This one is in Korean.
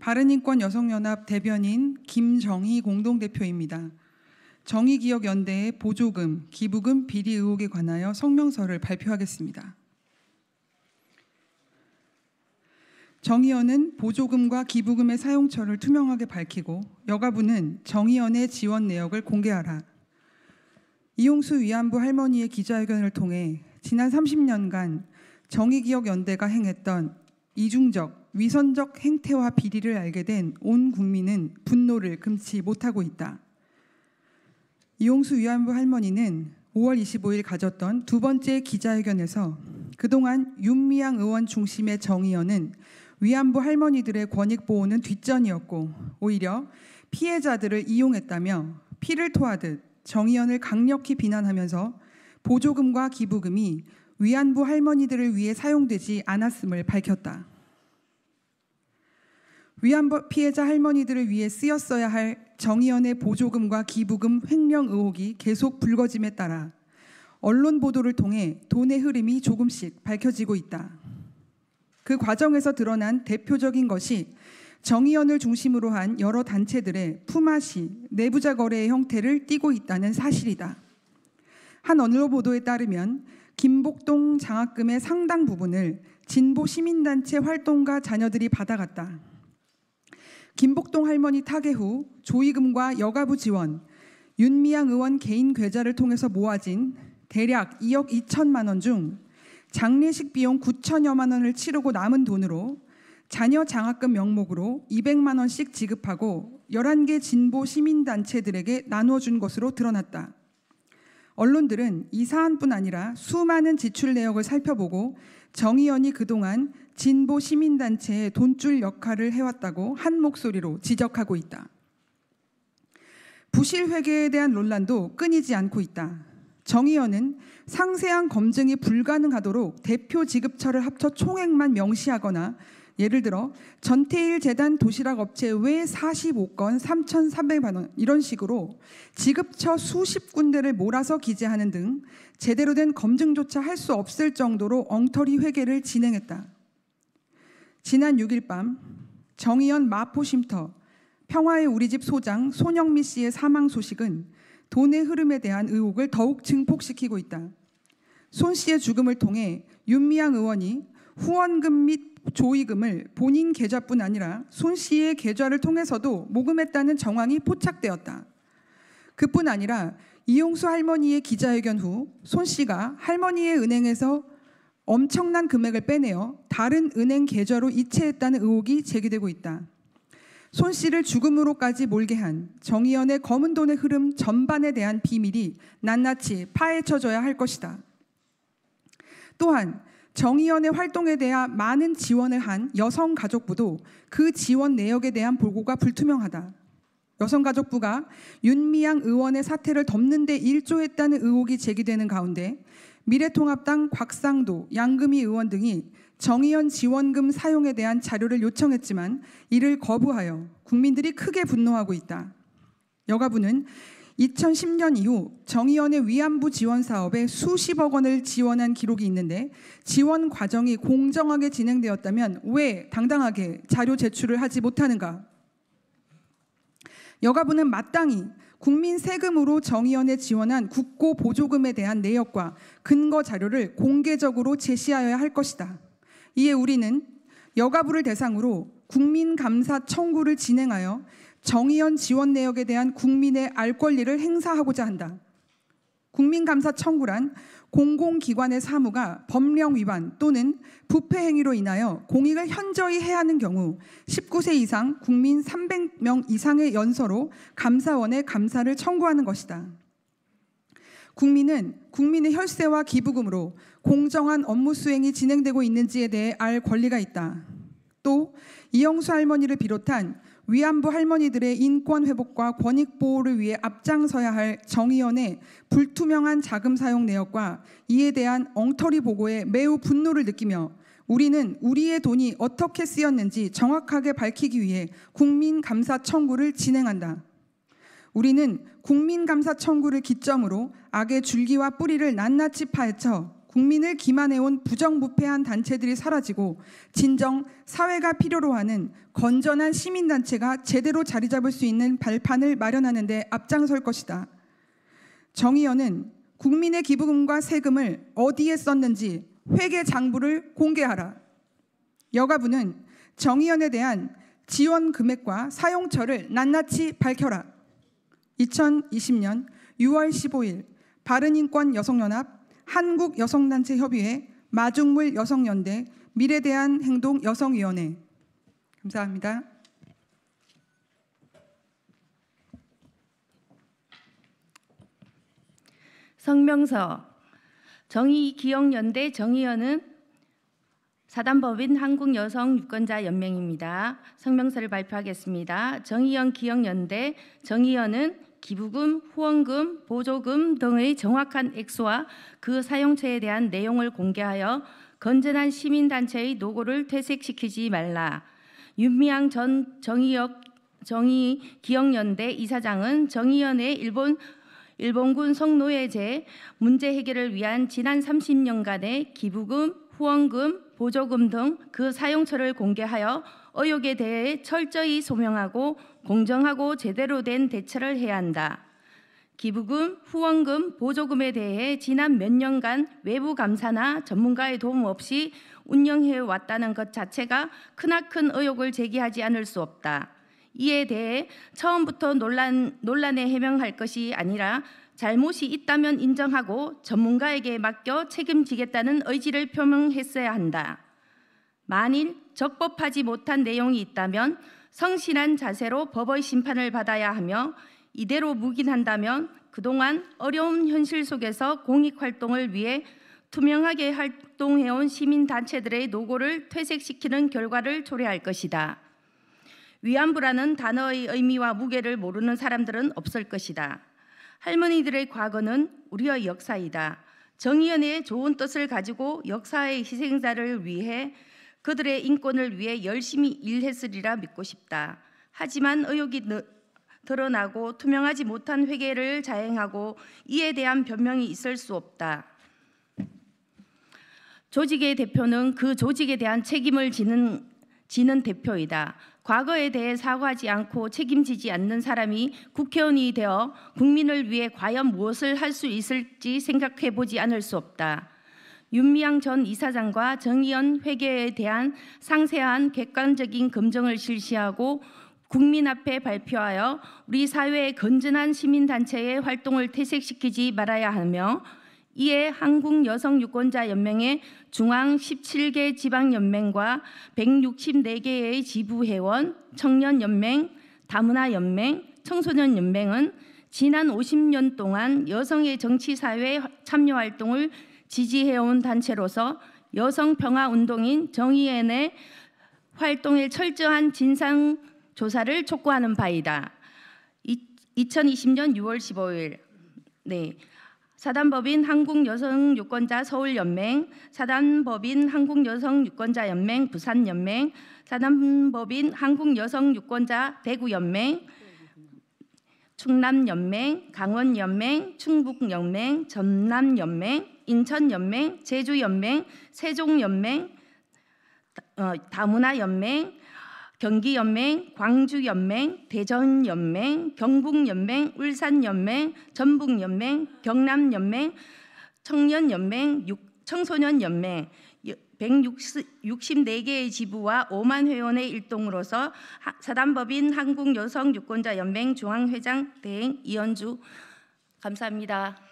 바른인권 여성연합 대변인 김정희 공동대표입니다. 정의기억연대의 보조금, 기부금 비리 의혹에 관하여 성명서를 발표하겠습니다. 정의연은 보조금과 기부금의 사용처를 투명하게 밝히고 여가부는 정의연의 지원 내역을 공개하라. 이용수 위안부 할머니의 기자회견을 통해 지난 30년간 정의기억연대가 행했던 이중적, 위선적 행태와 비리를 알게 된 온 국민은 분노를 금치 못하고 있다. 이용수 위안부 할머니는 5월 25일 가졌던 두 번째 기자회견에서 그동안 윤미향 의원 중심의 정의연은 위안부 할머니들의 권익 보호는 뒷전이었고 오히려 피해자들을 이용했다며 피를 토하듯 정의연을 강력히 비난하면서 보조금과 기부금이 위안부 할머니들을 위해 사용되지 않았음을 밝혔다. 위안부 피해자 할머니들을 위해 쓰였어야 할 정의연의 보조금과 기부금 횡령 의혹이 계속 불거짐에 따라 언론 보도를 통해 돈의 흐름이 조금씩 밝혀지고 있다. 그 과정에서 드러난 대표적인 것이 정의연을 중심으로 한 여러 단체들의 품앗이 내부자 거래의 형태를 띠고 있다는 사실이다. 한 언론 보도에 따르면 김복동 장학금의 상당 부분을 진보 시민단체 활동가 자녀들이 받아갔다. 김복동 할머니 타계 후 조의금과 여가부 지원, 윤미향 의원 개인 계좌를 통해서 모아진 대략 2억 2천만 원 중 장례식 비용 9천여만 원을 치르고 남은 돈으로 자녀 장학금 명목으로 200만 원씩 지급하고 11개 진보 시민단체들에게 나누어 준 것으로 드러났다. 언론들은 이 사안뿐 아니라 수많은 지출 내역을 살펴보고 정의연이 그동안 진보 시민단체의 돈줄 역할을 해왔다고 한 목소리로 지적하고 있다. 부실회계에 대한 논란도 끊이지 않고 있다. 정의연은 상세한 검증이 불가능하도록 대표 지급처를 합쳐 총액만 명시하거나 예를 들어 전태일 재단 도시락 업체 외 45건 3,300만 원 이런 식으로 지급처 수십 군데를 몰아서 기재하는 등 제대로 된 검증조차 할 수 없을 정도로 엉터리 회계를 진행했다. 지난 6일 밤 정의연 마포쉼터 평화의 우리 집 소장 손영미 씨의 사망 소식은 돈의 흐름에 대한 의혹을 더욱 증폭시키고 있다. 손 씨의 죽음을 통해 윤미향 의원이 후원금 및 조의금을 본인 계좌뿐 아니라 손 씨의 계좌를 통해서도 모금했다는 정황이 포착되었다. 그뿐 아니라 이용수 할머니의 기자회견 후손 씨가 할머니의 은행에서 엄청난 금액을 빼내어 다른 은행 계좌로 이체했다는 의혹이 제기되고 있다. 손 씨를 죽음으로까지 몰게 한 정의연의 검은 돈의 흐름 전반에 대한 비밀이 낱낱이 파헤쳐져야 할 것이다. 또한 정의연의 활동에 대한 많은 지원을 한 여성가족부도 그 지원 내역에 대한 보고가 불투명하다. 여성가족부가 윤미향 의원의 사태를 덮는 데 일조했다는 의혹이 제기되는 가운데 미래통합당 곽상도, 양금희 의원 등이 정의연 지원금 사용에 대한 자료를 요청했지만 이를 거부하여 국민들이 크게 분노하고 있다. 여가부는 2010년 이후 정의원의 위안부 지원 사업에 수십억 원을 지원한 기록이 있는데 지원 과정이 공정하게 진행되었다면 왜 당당하게 자료 제출을 하지 못하는가? 여가부는 마땅히 국민 세금으로 정의원에 지원한 국고 보조금에 대한 내역과 근거 자료를 공개적으로 제시하여야 할 것이다. 이에 우리는 여가부를 대상으로 국민감사 청구를 진행하여 정의연 지원 내역에 대한 국민의 알 권리를 행사하고자 한다. 국민감사 청구란 공공기관의 사무가 법령 위반 또는 부패 행위로 인하여 공익을 현저히 해하는 경우 19세 이상 국민 300명 이상의 연서로 감사원에 감사를 청구하는 것이다. 국민은 국민의 혈세와 기부금으로 공정한 업무 수행이 진행되고 있는지에 대해 알 권리가 있다. 또 이영수 할머니를 비롯한 위안부 할머니들의 인권 회복과 권익 보호를 위해 앞장서야 할 정의연의 불투명한 자금 사용 내역과 이에 대한 엉터리 보고에 매우 분노를 느끼며 우리는 우리의 돈이 어떻게 쓰였는지 정확하게 밝히기 위해 국민감사 청구를 진행한다. 우리는 국민감사 청구를 기점으로 악의 줄기와 뿌리를 낱낱이 파헤쳐 국민을 기만해온 부정부패한 단체들이 사라지고 진정 사회가 필요로 하는 건전한 시민단체가 제대로 자리 잡을 수 있는 발판을 마련하는 데 앞장설 것이다. 정의연은 국민의 기부금과 세금을 어디에 썼는지 회계 장부를 공개하라. 여가부는 정의연에 대한 지원 금액과 사용처를 낱낱이 밝혀라. 2020년 6월 15일 바른인권 여성연합 한국여성단체협의회, 마중물 여성연대, 미래대한행동여성위원회. 감사합니다. 성명서 정의기억연대 정의연은 사단법인 한국여성유권자연맹입니다. 성명서를 발표하겠습니다. 정의연 기억연대 정의연은 기부금, 후원금, 보조금 등의 정확한 액수와 그 사용처에 대한 내용을 공개하여 건전한 시민단체의 노고를 퇴색시키지 말라. 윤미향 전 정의역 정의 기억연대 이사장은 정의연의 일본 일본군 성노예제 문제 해결을 위한 지난 30년간의 기부금, 후원금, 보조금 등 그 사용처를 공개하여 의혹에 대해 철저히 소명하고 공정하고 제대로 된 대처를 해야 한다. 기부금, 후원금, 보조금에 대해 지난 몇 년간 외부 감사나 전문가의 도움 없이 운영해 왔다는 것 자체가 크나큰 의혹을 제기하지 않을 수 없다. 이에 대해 처음부터 논란, 논란에 해명할 것이 아니라 잘못이 있다면 인정하고 전문가에게 맡겨 책임지겠다는 의지를 표명했어야 한다. 만일 적법하지 못한 내용이 있다면 성실한 자세로 법의 심판을 받아야 하며 이대로 묵인한다면 그동안 어려운 현실 속에서 공익 활동을 위해 투명하게 활동해온 시민단체들의 노고를 퇴색시키는 결과를 초래할 것이다. 위안부라는 단어의 의미와 무게를 모르는 사람들은 없을 것이다. 할머니들의 과거는 우리의 역사이다. 정의연의 좋은 뜻을 가지고 역사의 희생자를 위해 그들의 인권을 위해 열심히 일했으리라 믿고 싶다. 하지만 의혹이 드러나고 투명하지 못한 회계를 자행하고 이에 대한 변명이 있을 수 없다. 조직의 대표는 그 조직에 대한 책임을 지는, 지는 대표이다. 과거에 대해 사과하지 않고 책임지지 않는 사람이 국회의원이 되어 국민을 위해 과연 무엇을 할 수 있을지 생각해 보지 않을 수 없다. 윤미향 전 이사장과 정의연 회계에 대한 상세한 객관적인 검증을 실시하고 국민 앞에 발표하여 우리 사회의 건전한 시민단체의 활동을 퇴색시키지 말아야 하며 이에 한국 여성 유권자 연맹의 중앙 17개 지방 연맹과 164개의 지부 회원, 청년 연맹, 다문화 연맹, 청소년 연맹은 지난 50년 동안 여성의 정치 사회 참여 활동을 지지해온 단체로서 여성 평화 운동인 정의연의 활동에 철저한 진상 조사를 촉구하는 바이다. 2020년 6월 15일 네. 사단법인 한국여성유권자 서울연맹, 사단법인 한국여성유권자연맹 부산연맹, 사단법인 한국여성유권자 대구연맹, 충남연맹, 강원연맹, 충북연맹, 전남연맹, 인천연맹, 제주연맹, 세종연맹, 어, 다문화연맹, 경기연맹, 광주연맹, 대전연맹, 경북연맹, 울산연맹, 전북연맹, 경남연맹, 청년연맹, 청소년연맹 164개의 지부와 5만 회원의 일동으로서 사단법인 한국여성유권자연맹 중앙회장 대행 이현주 감사합니다.